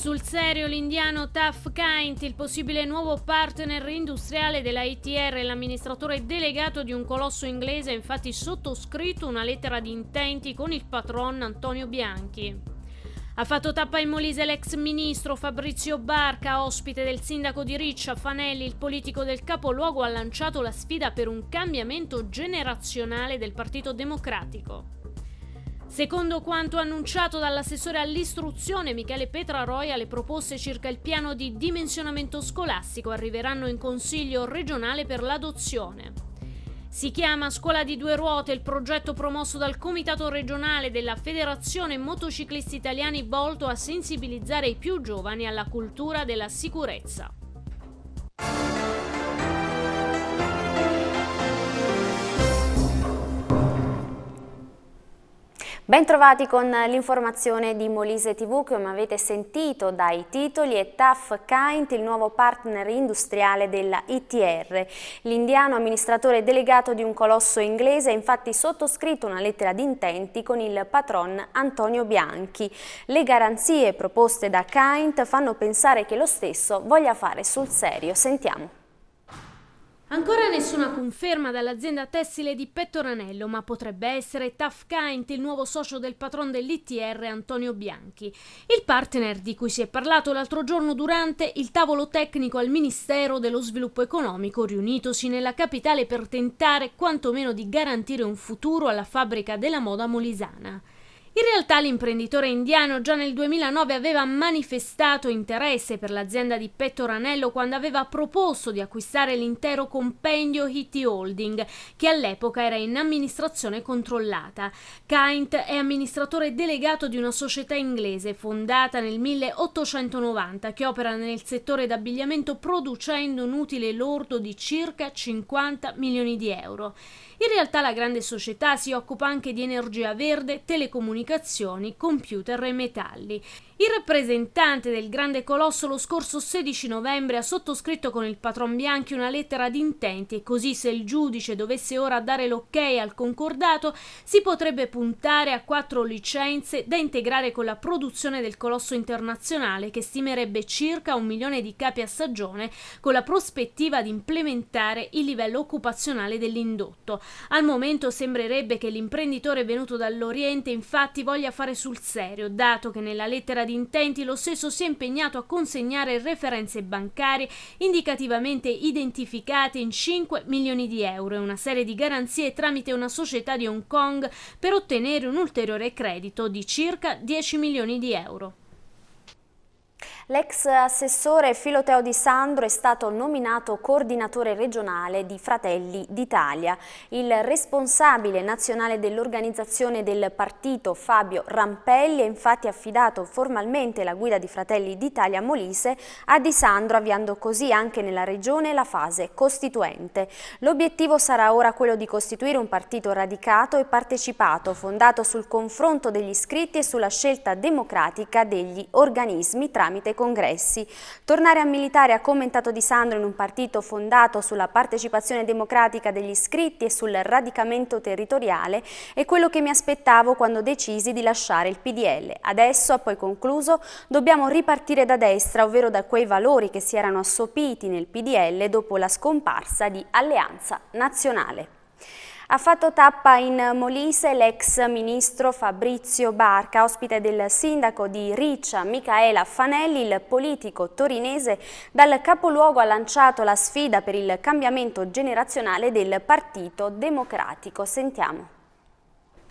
Sul serio l'indiano Taf Kaint, il possibile nuovo partner industriale della ITR, l'amministratore delegato di un colosso inglese, ha infatti sottoscritto una lettera di intenti con il patron Antonio Bianchi. Ha fatto tappa in Molise l'ex ministro Fabrizio Barca, ospite del sindaco di Riccia, Fanelli, il politico del capoluogo, ha lanciato la sfida per un cambiamento generazionale del Partito Democratico. Secondo quanto annunciato dall'assessore all'istruzione Michele Petraroia, le proposte circa il piano di dimensionamento scolastico arriveranno in Consiglio regionale per l'adozione. Si chiama Scuola di due ruote il progetto promosso dal Comitato regionale della Federazione Motociclisti Italiani volto a sensibilizzare i più giovani alla cultura della sicurezza. Bentrovati con l'informazione di Molise TV, come avete sentito dai titoli, è TAF Kind, il nuovo partner industriale della ITR. L'indiano amministratore delegato di un colosso inglese ha infatti sottoscritto una lettera d'intenti con il patron Antonio Bianchi. Le garanzie proposte da Kind fanno pensare che lo stesso voglia fare sul serio. Sentiamo. Ancora nessuna conferma dall'azienda tessile di Pettoranello, ma potrebbe essere Tough Kind, il nuovo socio del patron dell'ITR Antonio Bianchi. Il partner di cui si è parlato l'altro giorno durante il tavolo tecnico al Ministero dello Sviluppo Economico, riunitosi nella capitale per tentare quantomeno di garantire un futuro alla fabbrica della moda molisana. In realtà l'imprenditore indiano già nel 2009 aveva manifestato interesse per l'azienda di Pettoranello quando aveva proposto di acquistare l'intero compendio Hitti Holding, che all'epoca era in amministrazione controllata. Kaint è amministratore delegato di una società inglese fondata nel 1890 che opera nel settore d'abbigliamento producendo un utile lordo di circa 50 milioni di euro. In realtà la grande società si occupa anche di energia verde, telecomunicazioni, computer e metalli. Il rappresentante del grande colosso lo scorso 16 novembre ha sottoscritto con il patron Bianchi una lettera d'intenti e così se il giudice dovesse ora dare l'ok al concordato si potrebbe puntare a quattro licenze da integrare con la produzione del colosso internazionale che stimerebbe circa un milione di capi a stagione con la prospettiva di implementare il livello occupazionale dell'indotto. Al momento sembrerebbe che l'imprenditore venuto dall'Oriente infatti voglia fare sul serio, dato che nella lettera di intenti, lo stesso si è impegnato a consegnare referenze bancarie indicativamente identificate in 5 milioni di euro e una serie di garanzie tramite una società di Hong Kong per ottenere un ulteriore credito di circa 10 milioni di euro. L'ex assessore Filoteo Di Sandro è stato nominato coordinatore regionale di Fratelli d'Italia. Il responsabile nazionale dell'organizzazione del partito, Fabio Rampelli, ha infatti affidato formalmente la guida di Fratelli d'Italia Molise a Di Sandro, avviando così anche nella regione la fase costituente. L'obiettivo sarà ora quello di costituire un partito radicato e partecipato, fondato sul confronto degli iscritti e sulla scelta democratica degli organismi tramite congressi. Tornare a militare, ha commentato Di Sandro, in un partito fondato sulla partecipazione democratica degli iscritti e sul radicamento territoriale, è quello che mi aspettavo quando decisi di lasciare il PDL. Adesso, ha poi concluso, dobbiamo ripartire da destra, ovvero da quei valori che si erano assopiti nel PDL dopo la scomparsa di Alleanza Nazionale. Ha fatto tappa in Molise l'ex ministro Fabrizio Barca, ospite del sindaco di Riccia, Micaela Fanelli, il politico torinese. Dal capoluogo ha lanciato la sfida per il cambiamento generazionale del Partito Democratico. Sentiamo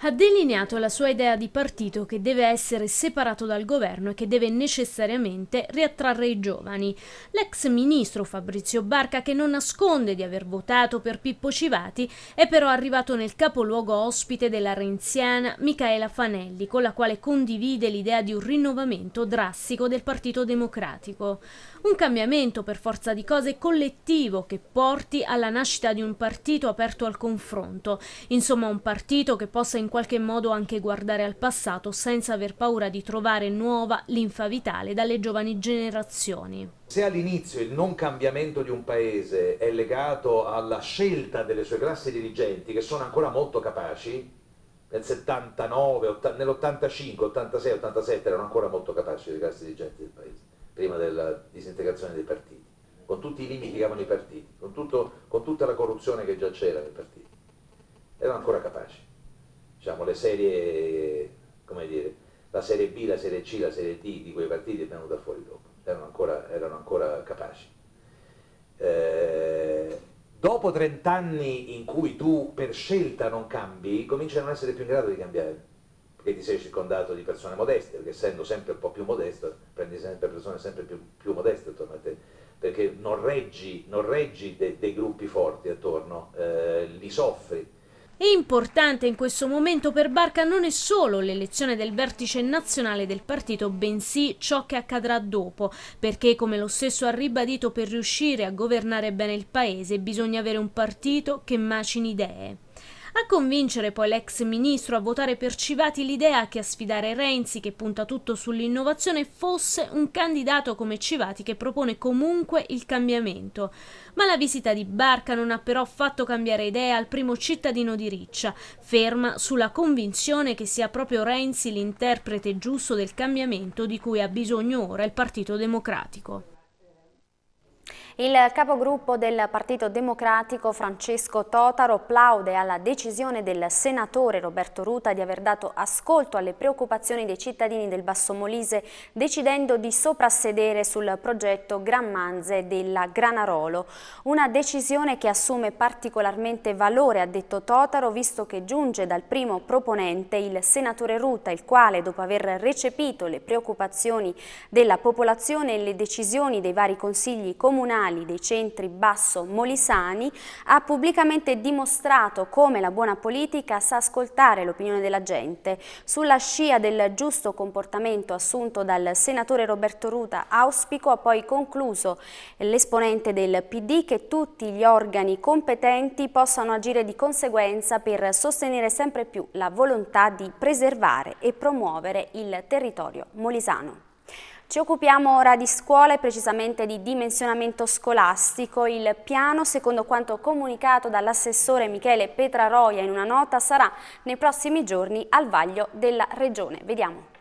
ha delineato la sua idea di partito che deve essere separato dal governo e che deve necessariamente riattrarre i giovani. L'ex ministro Fabrizio Barca, che non nasconde di aver votato per Pippo Civati, è però arrivato nel capoluogo ospite della renziana Michaela Fanelli, con la quale condivide l'idea di un rinnovamento drastico del Partito Democratico. Un cambiamento per forza di cose collettivo che porti alla nascita di un partito aperto al confronto, insomma un partito che possa incontrare in qualche modo anche guardare al passato senza aver paura di trovare nuova linfa vitale dalle giovani generazioni. Se all'inizio il non cambiamento di un paese è legato alla scelta delle sue classi dirigenti, che sono ancora molto capaci, nel 79, nell'85, 86, 87 erano ancora molto capaci le classi dirigenti del paese, prima della disintegrazione dei partiti, con tutti i limiti che avevano i partiti, con, tutto, con tutta la corruzione che già c'era nei partiti, erano ancora capaci diciamo, le serie, come dire, la serie B, la serie C, la serie D di quei partiti è venuta fuori dopo, erano ancora, erano ancora capaci. Eh, dopo 30 anni in cui tu per scelta non cambi, cominci a non essere più in grado di cambiare, perché ti sei circondato di persone modeste, perché essendo sempre un po' più modesto, prendi sempre persone sempre più, più modeste attorno a te, perché non reggi, non reggi de, dei gruppi forti attorno, eh, li soffri e importante in questo momento per Barca non è solo l'elezione del vertice nazionale del partito, bensì ciò che accadrà dopo, perché come lo stesso ha ribadito per riuscire a governare bene il paese bisogna avere un partito che macini idee. A convincere poi l'ex ministro a votare per Civati l'idea che a sfidare Renzi, che punta tutto sull'innovazione, fosse un candidato come Civati che propone comunque il cambiamento. Ma la visita di Barca non ha però fatto cambiare idea al primo cittadino di Riccia, ferma sulla convinzione che sia proprio Renzi l'interprete giusto del cambiamento di cui ha bisogno ora il Partito Democratico. Il capogruppo del Partito Democratico Francesco Totaro plaude alla decisione del senatore Roberto Ruta di aver dato ascolto alle preoccupazioni dei cittadini del Basso Molise decidendo di soprassedere sul progetto Gran Manze della Granarolo. Una decisione che assume particolarmente valore, ha detto Totaro, visto che giunge dal primo proponente, il senatore Ruta, il quale dopo aver recepito le preoccupazioni della popolazione e le decisioni dei vari consigli comunali regionali dei centri basso-molisani, ha pubblicamente dimostrato come la buona politica sa ascoltare l'opinione della gente. Sulla scia del giusto comportamento assunto dal senatore Roberto Ruta, auspico ha poi concluso l'esponente del PD che tutti gli organi competenti possano agire di conseguenza per sostenere sempre più la volontà di preservare e promuovere il territorio molisano. Ci occupiamo ora di scuola e precisamente di dimensionamento scolastico. Il piano, secondo quanto comunicato dall'assessore Michele Petraroia in una nota, sarà nei prossimi giorni al vaglio della Regione. Vediamo.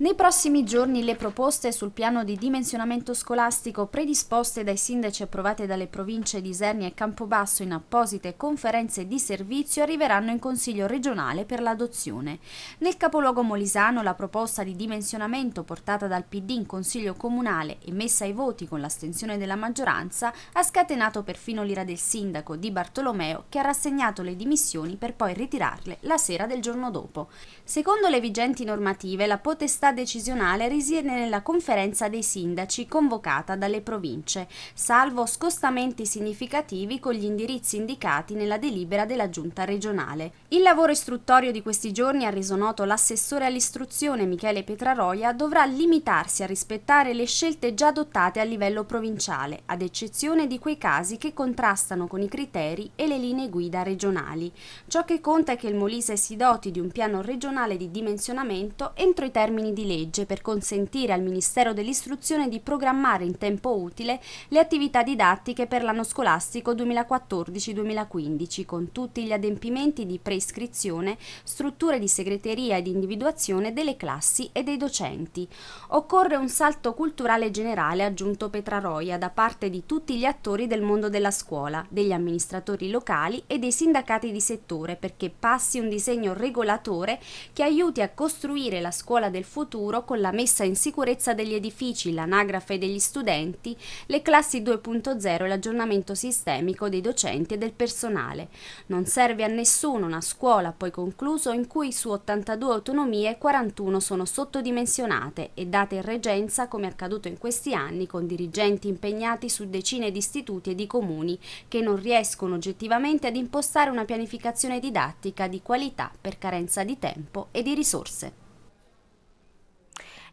Nei prossimi giorni le proposte sul piano di dimensionamento scolastico predisposte dai sindaci approvate dalle province di Isernia e Campobasso in apposite conferenze di servizio arriveranno in Consiglio regionale per l'adozione. Nel capoluogo molisano la proposta di dimensionamento portata dal PD in Consiglio comunale e messa ai voti con l'astensione della maggioranza ha scatenato perfino l'ira del sindaco Di Bartolomeo che ha rassegnato le dimissioni per poi ritirarle la sera del giorno dopo. Secondo le vigenti normative la potestà potestà decisionale risiede nella conferenza dei sindaci convocata dalle province, salvo scostamenti significativi con gli indirizzi indicati nella delibera della giunta regionale. Il lavoro istruttorio di questi giorni ha reso noto l'assessore all'istruzione Michele Petraroia dovrà limitarsi a rispettare le scelte già adottate a livello provinciale, ad eccezione di quei casi che contrastano con i criteri e le linee guida regionali. Ciò che conta è che il Molise si doti di un piano regionale di dimensionamento entro i termini di legge per consentire al Ministero dell'Istruzione di programmare in tempo utile le attività didattiche per l'anno scolastico 2014-2015 con tutti gli adempimenti di preiscrizione, strutture di segreteria ed individuazione delle classi e dei docenti. Occorre un salto culturale generale, aggiunto Petraroia, da parte di tutti gli attori del mondo della scuola, degli amministratori locali e dei sindacati di settore perché passi un disegno regolatore che aiuti a costruire la scuola del futuro futuro con la messa in sicurezza degli edifici, l'anagrafe degli studenti, le classi 2.0 e l'aggiornamento sistemico dei docenti e del personale. Non serve a nessuno una scuola, poi concluso, in cui su 82 autonomie 41 sono sottodimensionate e date in reggenza come accaduto in questi anni con dirigenti impegnati su decine di istituti e di comuni che non riescono oggettivamente ad impostare una pianificazione didattica di qualità per carenza di tempo e di risorse.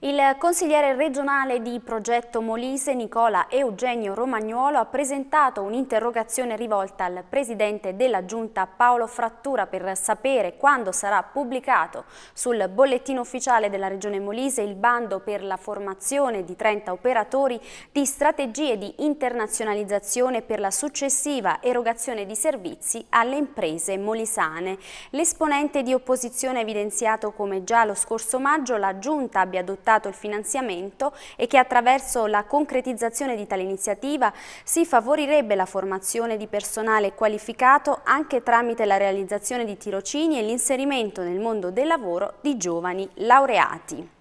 Il consigliere regionale di Progetto Molise, Nicola Eugenio Romagnuolo, ha presentato un'interrogazione rivolta al presidente della giunta Paolo Frattura per sapere quando sarà pubblicato sul bollettino ufficiale della regione Molise il bando per la formazione di 30 operatori di strategie di internazionalizzazione per la successiva erogazione di servizi alle imprese molisane. L'esponente di opposizione ha evidenziato come già lo scorso maggio la giunta abbia adottato dato il finanziamento e che attraverso la concretizzazione di tale iniziativa si favorirebbe la formazione di personale qualificato anche tramite la realizzazione di tirocini e l'inserimento nel mondo del lavoro di giovani laureati.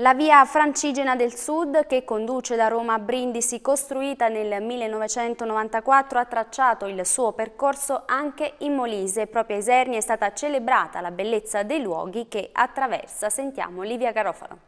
La via Francigena del Sud, che conduce da Roma a Brindisi, costruita nel 1994, ha tracciato il suo percorso anche in Molise. Proprio a Isernia è stata celebrata la bellezza dei luoghi che attraversa. Sentiamo Livia Garofalo.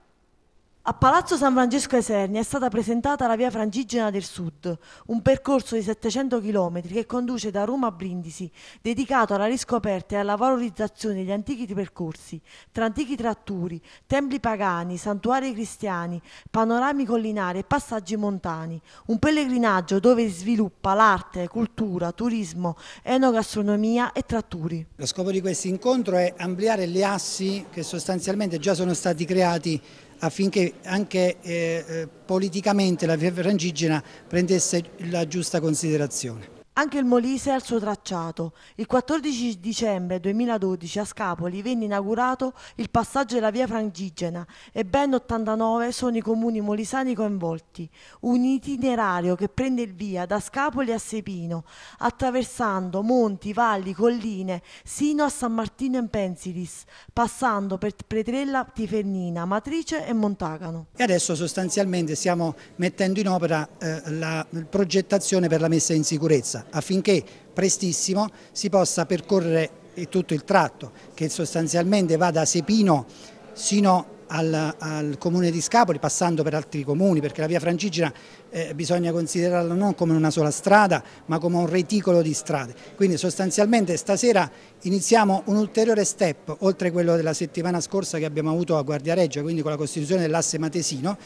A Palazzo San Francesco Eserni è stata presentata la Via Frangigena del Sud, un percorso di 700 km che conduce da Roma a Brindisi, dedicato alla riscoperta e alla valorizzazione degli antichi percorsi, tra antichi tratturi, templi pagani, santuari cristiani, panorami collinari e passaggi montani. Un pellegrinaggio dove si sviluppa l'arte, cultura, turismo, enogastronomia e tratturi. Lo scopo di questo incontro è ampliare gli assi che sostanzialmente già sono stati creati affinché anche eh, eh politicamente la via frangigena prendesse la giusta considerazione. Anche il Molise ha il suo tracciato. Il 14 dicembre 2012 a Scapoli venne inaugurato il passaggio della via Frangigena e ben 89 sono i comuni molisani coinvolti. Un itinerario che prende il via da Scapoli a Sepino, attraversando monti, valli, colline, sino a San Martino in Pensilis, passando per Pretrella, Tifernina, Matrice e Montagano. E adesso sostanzialmente stiamo mettendo in opera eh, la progettazione per la messa in sicurezza affinché prestissimo si possa percorrere tutto il tratto che sostanzialmente va da Sepino sino al, al, comune di Scapoli passando per altri comuni perché la via Francigena eh, bisogna considerarla non come una sola strada ma come un reticolo di strade quindi sostanzialmente stasera iniziamo un ulteriore step oltre quello della settimana scorsa che abbiamo avuto a Guardia Guardiareggio quindi con la costituzione dell'asse Matesino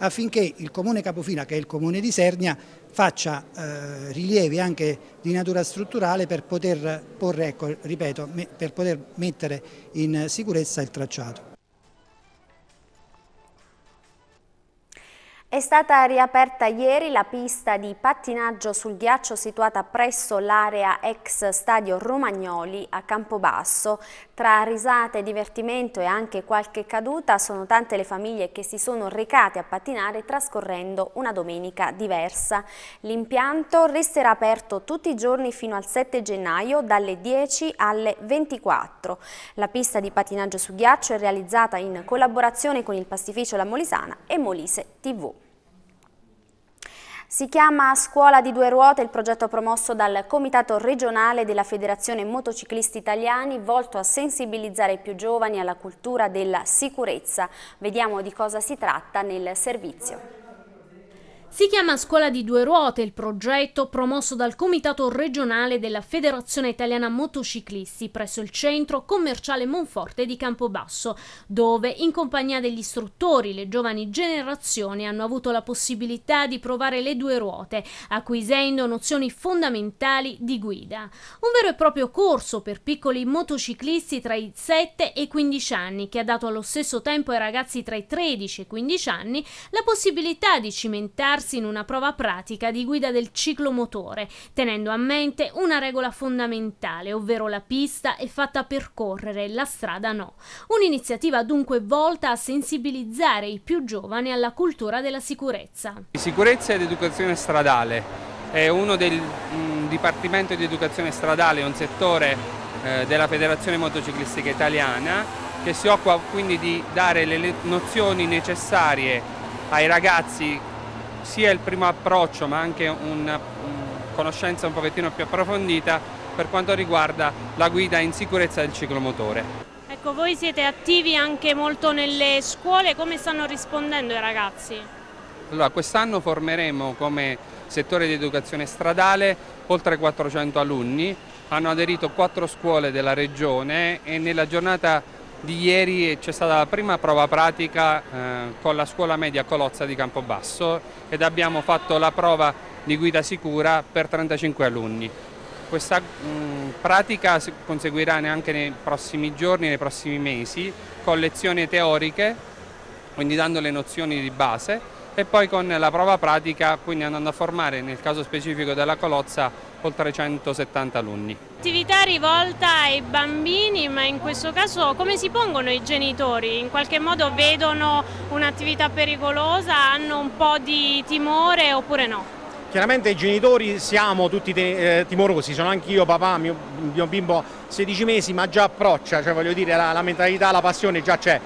affinché il comune capofila che è il comune di Sernia, faccia eh, rilievi anche di natura strutturale per poter, porre, ecco, ripeto, me, per poter mettere in sicurezza il tracciato. È stata riaperta ieri la pista di pattinaggio sul ghiaccio situata presso l'area ex stadio Romagnoli a Campobasso. Tra risate, divertimento e anche qualche caduta sono tante le famiglie che si sono recate a pattinare trascorrendo una domenica diversa. L'impianto resterà aperto tutti i giorni fino al 7 gennaio dalle 10 alle 24. La pista di patinaggio su ghiaccio è realizzata in collaborazione con il pastificio La Molisana e Molise TV. Si chiama Scuola di due ruote il progetto promosso dal Comitato regionale della Federazione Motociclisti Italiani volto a sensibilizzare i più giovani alla cultura della sicurezza. Vediamo di cosa si tratta nel servizio. Si chiama Scuola di due ruote il progetto promosso dal Comitato regionale della Federazione Italiana Motociclisti presso il centro commerciale Monforte di Campobasso, dove in compagnia degli istruttori le giovani generazioni hanno avuto la possibilità di provare le due ruote, acquisendo nozioni fondamentali di guida. Un vero e proprio corso per piccoli motociclisti tra i 7 e i 15 anni che ha dato allo stesso tempo ai ragazzi tra i 13 e i 15 anni la possibilità di cimentarsi imbarcarsi in una prova pratica di guida del ciclomotore, tenendo a mente una regola fondamentale, ovvero la pista è fatta percorrere, la strada no. Un'iniziativa dunque volta a sensibilizzare i più giovani alla cultura della sicurezza. Sicurezza ed educazione stradale è uno del Dipartimento di Educazione Stradale, un settore eh, della Federazione Motociclistica Italiana che si occupa quindi di dare le nozioni necessarie ai ragazzi sia il primo approccio ma anche una conoscenza un pochettino più approfondita per quanto riguarda la guida in sicurezza del ciclomotore. Ecco, voi siete attivi anche molto nelle scuole, come stanno rispondendo i ragazzi? Allora, quest'anno formeremo come settore di educazione stradale oltre 400 alunni, hanno aderito quattro scuole della regione e nella giornata di ieri c'è stata la prima prova pratica eh, con la scuola media Colozza di Campobasso ed abbiamo fatto la prova di guida sicura per 35 alunni. Questa mh, mm, pratica conseguirà anche nei prossimi giorni, nei prossimi mesi, con lezioni teoriche, quindi dando le nozioni di base e poi con la prova pratica, quindi andando a formare nel caso specifico della Colozza oltre 170 alunni. Attività rivolta ai bambini, ma in questo caso come si pongono i genitori? In qualche modo vedono un'attività pericolosa, hanno un po' di timore oppure no? Chiaramente i genitori siamo tutti eh, timorosi, sono anch'io papà, mio, mio, bimbo 16 mesi ma già approccia, cioè voglio dire la, la mentalità, la passione già c'è.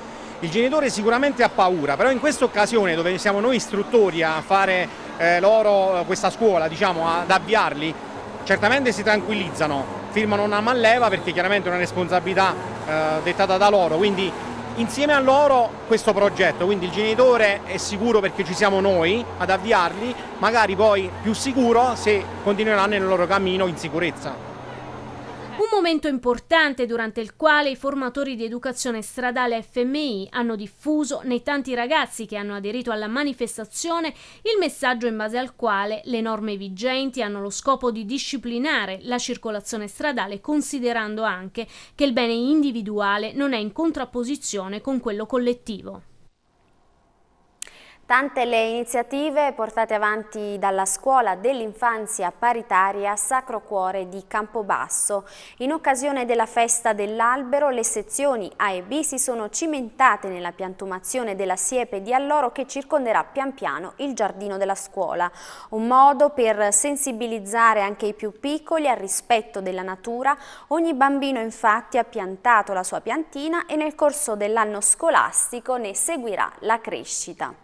Il genitore sicuramente ha paura, però in questa occasione dove siamo noi istruttori a fare eh, loro eh, questa scuola, diciamo, ad avviarli, certamente si tranquillizzano, firmano una malleva perché chiaramente è una responsabilità eh, dettata da loro, quindi insieme a loro questo progetto, quindi il genitore è sicuro perché ci siamo noi ad avviarli, magari poi più sicuro se continueranno nel loro cammino in sicurezza. Un momento importante durante il quale i formatori di educazione stradale FMI hanno diffuso nei tanti ragazzi che hanno aderito alla manifestazione il messaggio in base al quale le norme vigenti hanno lo scopo di disciplinare la circolazione stradale considerando anche che il bene individuale non è in contrapposizione con quello collettivo. Tante le iniziative portate avanti dalla scuola dell'infanzia paritaria Sacro Cuore di Campobasso. In occasione della festa dell'albero le sezioni A e B si sono cimentate nella piantumazione della siepe di alloro che circonderà pian piano il giardino della scuola. Un modo per sensibilizzare anche i più piccoli al rispetto della natura. Ogni bambino infatti ha piantato la sua piantina e nel corso dell'anno scolastico ne seguirà la crescita.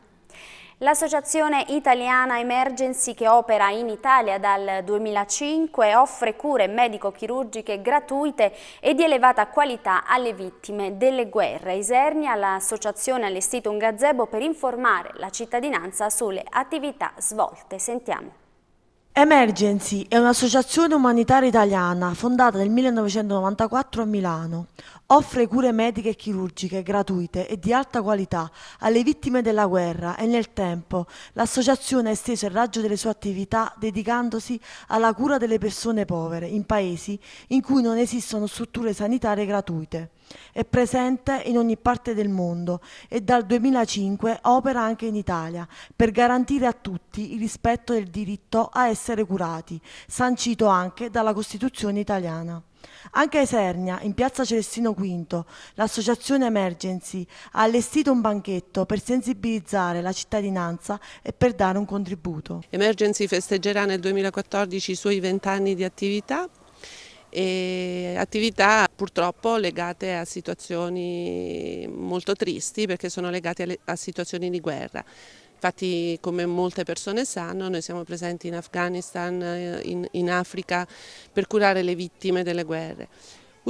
L'Associazione Italiana Emergency che opera in Italia dal 2005 offre cure medico-chirurgiche gratuite e di elevata qualità alle vittime delle guerre. A Isernia l'associazione ha allestito un gazebo per informare la cittadinanza sulle attività svolte. Sentiamo. Emergency è un'associazione umanitaria italiana fondata nel 1994 a Milano. Offre cure mediche e chirurgiche gratuite e di alta qualità alle vittime della guerra e nel tempo l'associazione ha esteso il raggio delle sue attività dedicandosi alla cura delle persone povere in paesi in cui non esistono strutture sanitarie gratuite. È presente in ogni parte del mondo e dal 2005 opera anche in Italia per garantire a tutti il rispetto del diritto a essere curati, sancito anche dalla Costituzione italiana. Anche a Esernia, in piazza Celestino V, l'associazione Emergency ha allestito un banchetto per sensibilizzare la cittadinanza e per dare un contributo. Emergency festeggerà nel 2014 i suoi vent'anni di attività e attività purtroppo legate a situazioni molto tristi perché sono legate a situazioni di guerra. Infatti come molte persone sanno noi siamo presenti in Afghanistan, eh, in, in Africa per curare le vittime delle guerre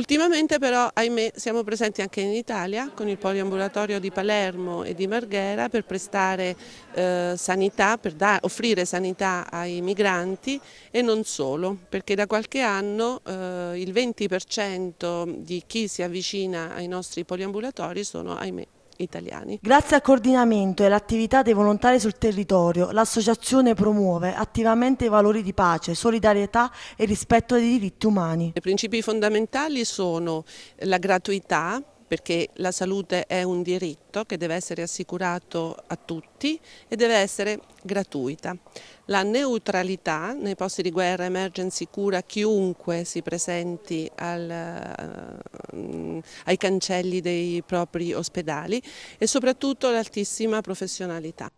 Ultimamente però, ahimè, siamo presenti anche in Italia con il poliambulatorio di Palermo e di Marghera per prestare eh, sanità, per offrire sanità ai migranti e non solo, perché da qualche anno eh, il 20% di chi si avvicina ai nostri poliambulatori sono, ahimè, italiani. Grazie al coordinamento e all'attività dei volontari sul territorio, l'associazione promuove attivamente i valori di pace, solidarietà e rispetto dei diritti umani. I principi fondamentali sono la gratuità, perché la salute è un diritto che deve essere assicurato a tutti e deve essere gratuita. La neutralità nei posti di guerra, emergency, cura chiunque si presenti al, eh, ai cancelli dei propri ospedali e soprattutto l'altissima professionalità.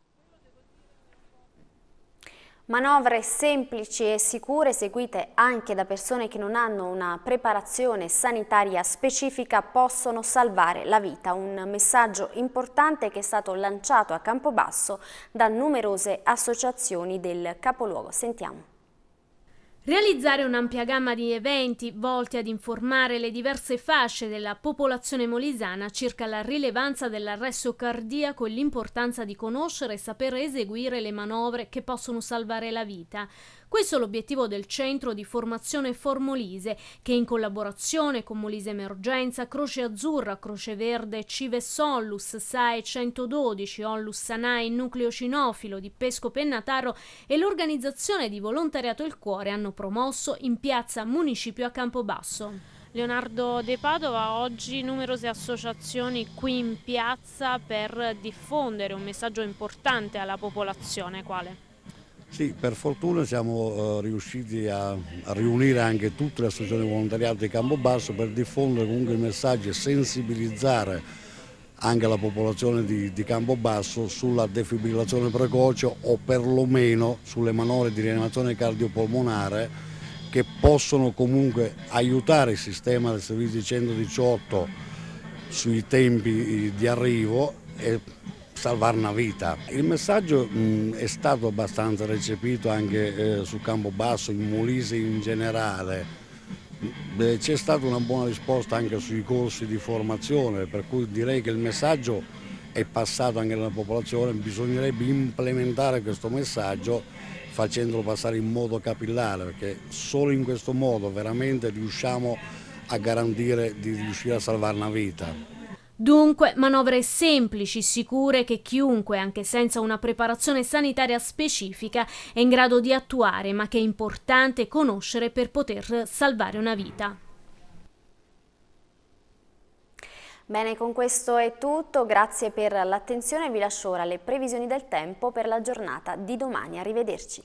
Manovre semplici e sicure seguite anche da persone che non hanno una preparazione sanitaria specifica possono salvare la vita, un messaggio importante che è stato lanciato a Campobasso da numerose associazioni del capoluogo. Sentiamo. Realizzare un'ampia gamma di eventi volti ad informare le diverse fasce della popolazione molisana circa la rilevanza dell'arresto cardiaco e l'importanza di conoscere e sapere eseguire le manovre che possono salvare la vita. Questo è l'obiettivo del centro di formazione Formolise, che in collaborazione con Molise Emergenza, Croce Azzurra, Croce Verde, Cives Onlus, SAE 112, Onlus Sanai, Nucleo Cinofilo di Pesco Pennataro e l'organizzazione di Volontariato Il Cuore hanno promosso in piazza Municipio a Campobasso. Leonardo De Padova, oggi numerose associazioni qui in piazza per diffondere un messaggio importante alla popolazione, quale? Sì, per fortuna siamo eh, riusciti a, a riunire anche tutte le associazioni volontariate di Campobasso per diffondere comunque il messaggio e sensibilizzare anche la popolazione di, di Campobasso sulla defibrillazione precoce o perlomeno sulle manovre di rianimazione cardiopolmonare che possono comunque aiutare il sistema del servizio 118 sui tempi eh, di arrivo e salvare una vita. Il messaggio mh, mm, è stato abbastanza recepito anche eh, sul Campobasso, in Molise in generale. C'è stata una buona risposta anche sui corsi di formazione, per cui direi che il messaggio è passato anche nella popolazione, bisognerebbe implementare questo messaggio facendolo passare in modo capillare, perché solo in questo modo veramente riusciamo a garantire di riuscire a salvare una vita. Dunque, manovre semplici, sicure che chiunque, anche senza una preparazione sanitaria specifica, è in grado di attuare, ma che è importante conoscere per poter salvare una vita. Bene, con questo è tutto, grazie per l'attenzione, vi lascio ora le previsioni del tempo per la giornata di domani, arrivederci.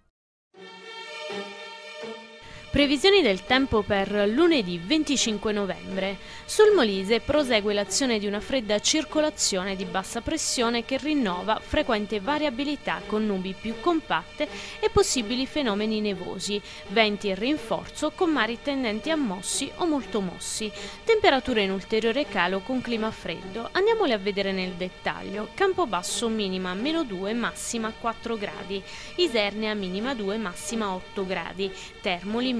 Previsioni del tempo per lunedì 25 novembre. Sul Molise prosegue l'azione di una fredda circolazione di bassa pressione che rinnova frequente variabilità con nubi più compatte e possibili fenomeni nevosi, venti e rinforzo con mari tendenti a mossi o molto mossi. Temperature in ulteriore calo con clima freddo. Andiamole a vedere nel dettaglio. Campo basso minima meno 2, massima 4 gradi. Isernia minima 2, massima 8 gradi. Termoli